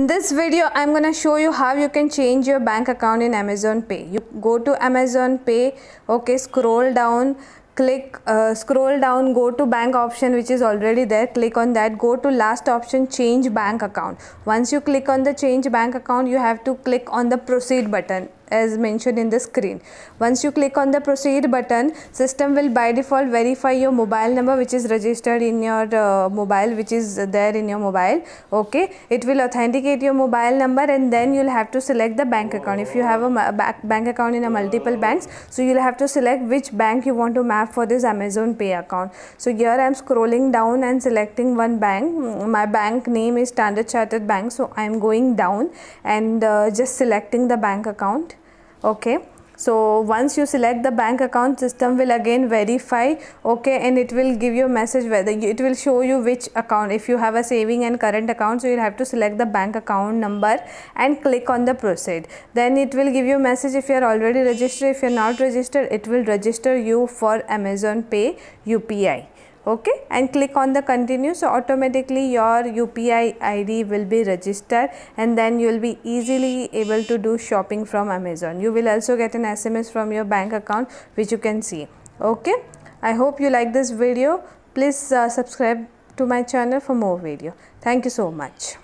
In this video, I'm going to show you how you can change your bank account in Amazon Pay. You go to Amazon Pay, okay, scroll down, click, uh, scroll down, go to bank option which is already there, click on that, go to last option, change bank account. Once you click on the change bank account, you have to click on the proceed button as mentioned in the screen. Once you click on the proceed button, system will by default verify your mobile number which is registered in your uh, mobile which is there in your mobile. Okay, it will authenticate your mobile number and then you'll have to select the bank account. If you have a bank account in a multiple banks, so you'll have to select which bank you want to map for this Amazon Pay account. So here I'm scrolling down and selecting one bank. Mm, my bank name is Standard Chartered Bank, so I'm going down and uh, just selecting the bank account okay so once you select the bank account system will again verify okay and it will give you a message whether it will show you which account if you have a saving and current account so you'll have to select the bank account number and click on the proceed then it will give you a message if you're already registered if you're not registered it will register you for amazon pay upi okay and click on the continue so automatically your UPI ID will be registered and then you will be easily able to do shopping from Amazon you will also get an SMS from your bank account which you can see okay I hope you like this video please uh, subscribe to my channel for more video thank you so much